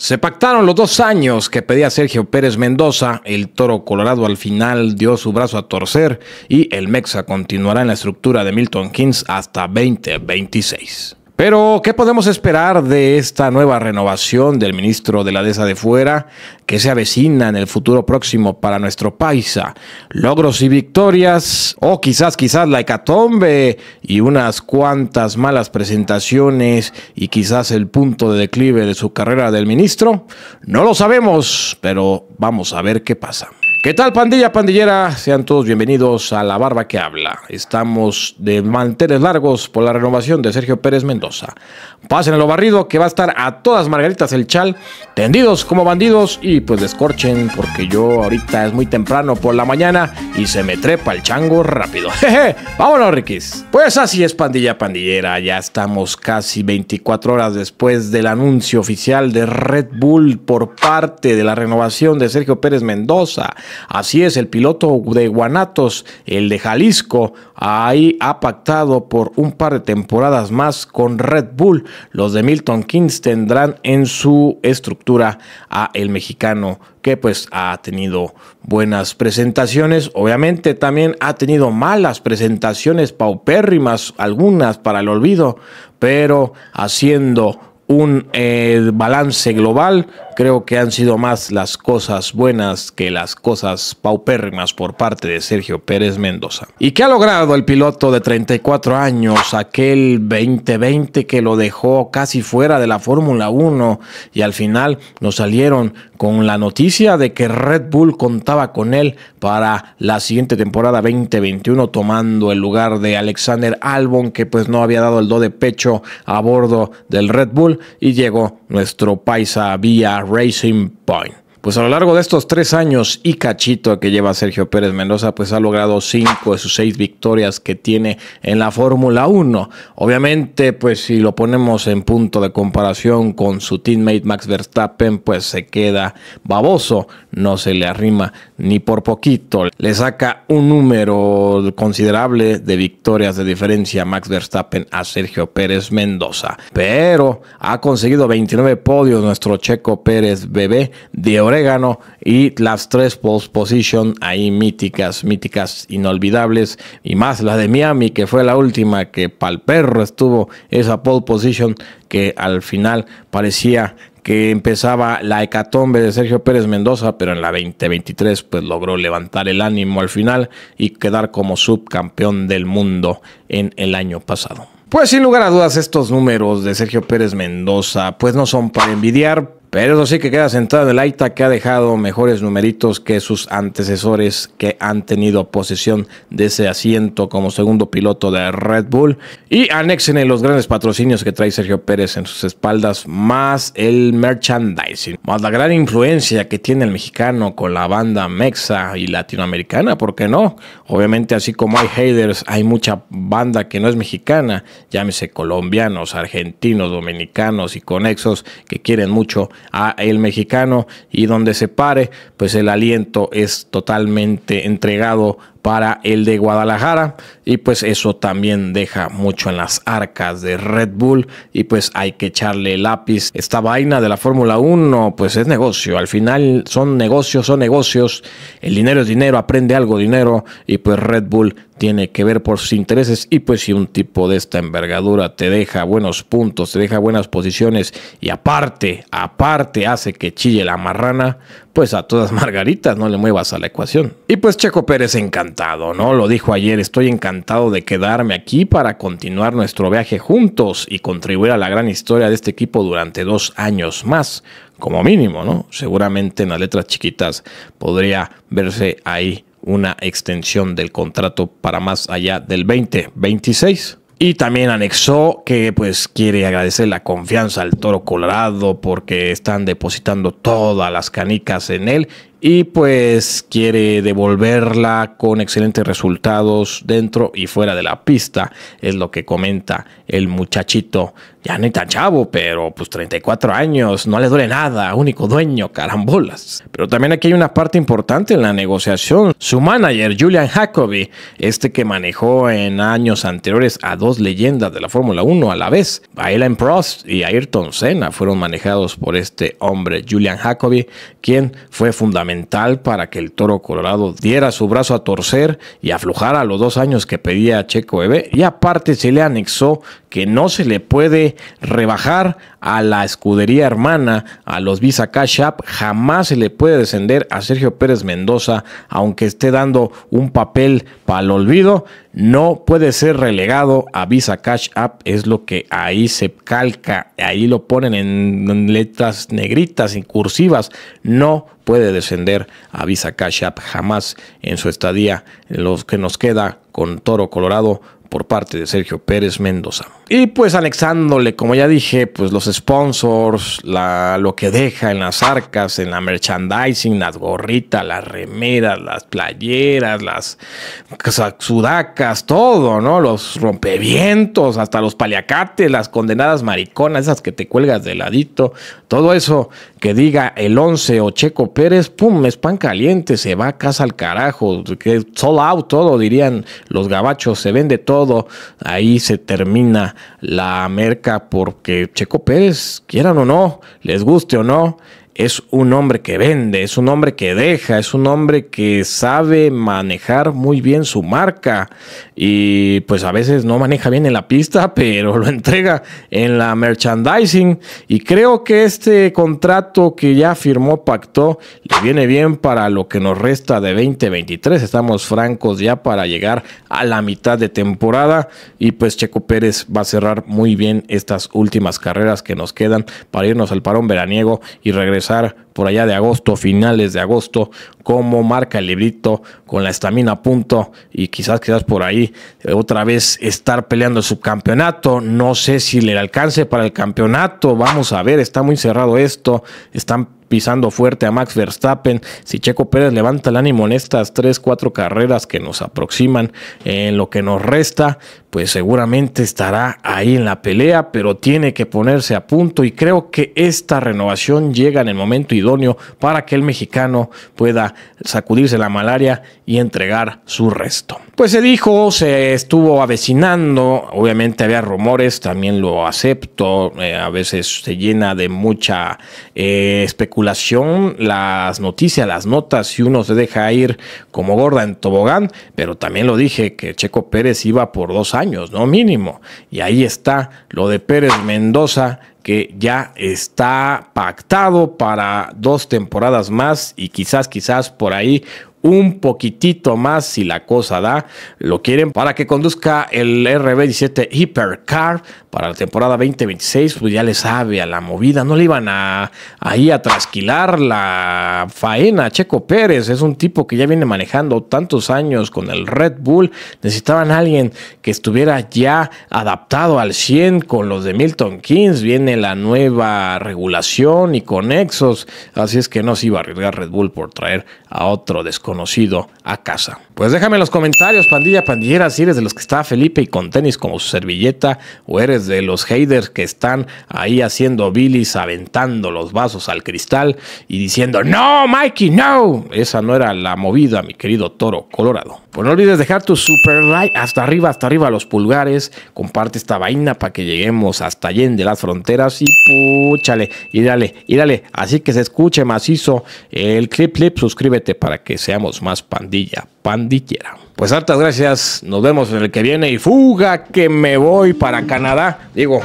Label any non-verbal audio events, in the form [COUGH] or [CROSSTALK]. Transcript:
Se pactaron los dos años que pedía Sergio Pérez Mendoza. El toro colorado al final dio su brazo a torcer y el Mexa continuará en la estructura de Milton Keynes hasta 2026. Pero, ¿qué podemos esperar de esta nueva renovación del ministro de la Deza de fuera que se avecina en el futuro próximo para nuestro paisa? Logros y victorias, o quizás, quizás la hecatombe y unas cuantas malas presentaciones y quizás el punto de declive de su carrera del ministro. No lo sabemos, pero vamos a ver qué pasa. ¿Qué tal, pandilla, pandillera? Sean todos bienvenidos a La Barba que Habla. Estamos de manteles largos por la renovación de Sergio Pérez Mendoza. Pasen lo barrido que va a estar a todas margaritas el chal, tendidos como bandidos y pues descorchen porque yo ahorita es muy temprano por la mañana y se me trepa el chango rápido. [LAUGHS] Jeje, vámonos, Riquis. Pues así es, pandilla, pandillera. Ya estamos casi 24 horas después del anuncio oficial de Red Bull por parte de la renovación de Sergio Pérez Mendoza. Así es, el piloto de Guanatos, el de Jalisco, ahí ha pactado por un par de temporadas más con Red Bull. Los de Milton Keynes tendrán en su estructura a el mexicano que pues ha tenido buenas presentaciones, obviamente también ha tenido malas presentaciones paupérrimas, algunas para el olvido, pero haciendo un eh, balance global, Creo que han sido más las cosas buenas que las cosas paupérrimas por parte de Sergio Pérez Mendoza. ¿Y qué ha logrado el piloto de 34 años, aquel 2020 que lo dejó casi fuera de la Fórmula 1 y al final nos salieron con la noticia de que Red Bull contaba con él para la siguiente temporada 2021 tomando el lugar de Alexander Albon que pues no había dado el do de pecho a bordo del Red Bull y llegó nuestro paisa vía racing point. Pues a lo largo de estos tres años y cachito que lleva Sergio Pérez Mendoza, pues ha logrado cinco de sus seis victorias que tiene en la Fórmula 1. Obviamente, pues si lo ponemos en punto de comparación con su teammate Max Verstappen, pues se queda baboso, no se le arrima ni por poquito. Le saca un número considerable de victorias de diferencia Max Verstappen a Sergio Pérez Mendoza. Pero ha conseguido 29 podios nuestro Checo Pérez bebé de y las tres pole position ahí míticas, míticas inolvidables y más la de Miami que fue la última que pal perro estuvo esa pole position que al final parecía que empezaba la hecatombe de Sergio Pérez Mendoza, pero en la 2023 pues logró levantar el ánimo al final y quedar como subcampeón del mundo en el año pasado. Pues sin lugar a dudas estos números de Sergio Pérez Mendoza pues no son para envidiar, pero eso sí que queda sentado en el AITA que ha dejado mejores numeritos que sus antecesores que han tenido posesión de ese asiento como segundo piloto de Red Bull. Y anexen los grandes patrocinios que trae Sergio Pérez en sus espaldas, más el merchandising, más la gran influencia que tiene el mexicano con la banda mexa y latinoamericana, ¿por qué no? Obviamente así como hay haters, hay mucha banda que no es mexicana, llámese colombianos, argentinos, dominicanos y conexos que quieren mucho a el mexicano y donde se pare, pues el aliento es totalmente entregado para el de Guadalajara y pues eso también deja mucho en las arcas de Red Bull y pues hay que echarle lápiz. Esta vaina de la Fórmula 1 pues es negocio, al final son negocios, son negocios, el dinero es dinero, aprende algo dinero y pues Red Bull tiene que ver por sus intereses y pues si un tipo de esta envergadura te deja buenos puntos, te deja buenas posiciones y aparte, aparte hace que chille la marrana, pues a todas [LAUGHS] margaritas no le muevas a la ecuación. Y pues Checo Pérez encantado, ¿no? Lo dijo ayer, estoy encantado de quedarme aquí para continuar nuestro viaje juntos y contribuir a la gran historia de este equipo durante dos años más, como mínimo, ¿no? Seguramente en las letras chiquitas podría verse ahí una extensión del contrato para más allá del 2026. Y también anexó que pues quiere agradecer la confianza al Toro Colorado porque están depositando todas las canicas en él y pues quiere devolverla con excelentes resultados dentro y fuera de la pista, es lo que comenta el muchachito. Ya no es tan chavo, pero pues 34 años, no le duele nada, único dueño, carambolas. Pero también aquí hay una parte importante en la negociación. Su manager, Julian Jacobi, este que manejó en años anteriores a dos leyendas de la Fórmula 1 a la vez, a Prost y Ayrton Senna, fueron manejados por este hombre, Julian Jacobi, quien fue fundamental para que el toro colorado diera su brazo a torcer y aflojara los dos años que pedía Checo ebe Y aparte se le anexó que no se le puede rebajar a la escudería hermana, a los Visa Cash App. Jamás se le puede descender a Sergio Pérez Mendoza, aunque esté dando un papel para el olvido no puede ser relegado a Visa Cash App, es lo que ahí se calca, ahí lo ponen en letras negritas, cursivas no puede descender a Visa Cash App jamás en su estadía, los que nos queda con Toro Colorado por parte de Sergio Pérez Mendoza. Y pues anexándole, como ya dije, pues los sponsors, la, lo que deja en las arcas, en la merchandising, las gorritas, las remeras, las playeras, las sudacas, todo, ¿no? Los rompevientos, hasta los paliacates, las condenadas mariconas, esas que te cuelgas de ladito, todo eso que diga el 11 o Checo Pérez, pum, es pan caliente, se va a casa al carajo, que sold out todo, dirían los gabachos, se vende todo, ahí se termina la merca porque Checo Pérez, quieran o no, les guste o no, es un hombre que vende, es un hombre que deja, es un hombre que sabe manejar muy bien su marca y pues a veces no maneja bien en la pista, [LAUGHS] pero lo entrega en la merchandising y creo que este contrato que ya firmó pactó le viene bien para lo que nos resta de 2023. Estamos francos ya para llegar a la mitad de temporada y pues Checo Pérez va a cerrar muy bien estas últimas carreras que nos quedan para irnos al parón veraniego y regresar por allá de agosto, finales de agosto, como marca el librito con la estamina a punto y quizás, quizás por ahí eh, otra vez estar peleando el subcampeonato. No sé si le alcance para el campeonato. Vamos a ver, está muy cerrado esto. Están pisando fuerte a Max Verstappen. Si Checo Pérez levanta el ánimo en estas 3, 4 carreras que nos aproximan en lo que nos resta, pues seguramente estará ahí en la pelea, pero tiene que ponerse a punto y creo que esta renovación llega en el momento idóneo para que el mexicano pueda sacudirse la malaria y entregar su resto. Pues se dijo, se estuvo avecinando, obviamente había rumores, también lo acepto, eh, a veces se llena de mucha eh, especulación las noticias, las notas, si uno se deja ir como gorda en tobogán, pero también lo dije que Checo Pérez iba por dos años, años, no mínimo. Y ahí está lo de Pérez Mendoza, que ya está pactado para dos temporadas más y quizás, quizás por ahí un poquitito más si la cosa da. Lo quieren para que conduzca el RB17 Hypercar para la temporada 2026. Pues ya le sabe a la movida. No le iban a ahí a trasquilar la faena. Checo Pérez es un tipo que ya viene manejando tantos años con el Red Bull. Necesitaban a alguien que estuviera ya adaptado al 100 con los de Milton Keynes. Viene la nueva regulación y conexos. Así es que no se iba a arriesgar Red Bull por traer a otro desconocido conocido a casa. Pues déjame en los comentarios, pandilla, pandillera, si eres de los que está Felipe y con tenis como su servilleta, o eres de los haters que están ahí haciendo bilis, aventando los vasos al cristal y diciendo, no, Mikey, no. Esa no era la movida, mi querido toro colorado. Pues no olvides dejar tu super like hasta arriba, hasta arriba los pulgares. Comparte esta vaina para que lleguemos hasta Allende las fronteras y púchale, y dale, y dale. Así que se escuche macizo el clip clip, suscríbete para que seamos más pandilla Pandiquiera. Pues hartas gracias, nos vemos en el que viene y fuga que me voy para Canadá. Digo.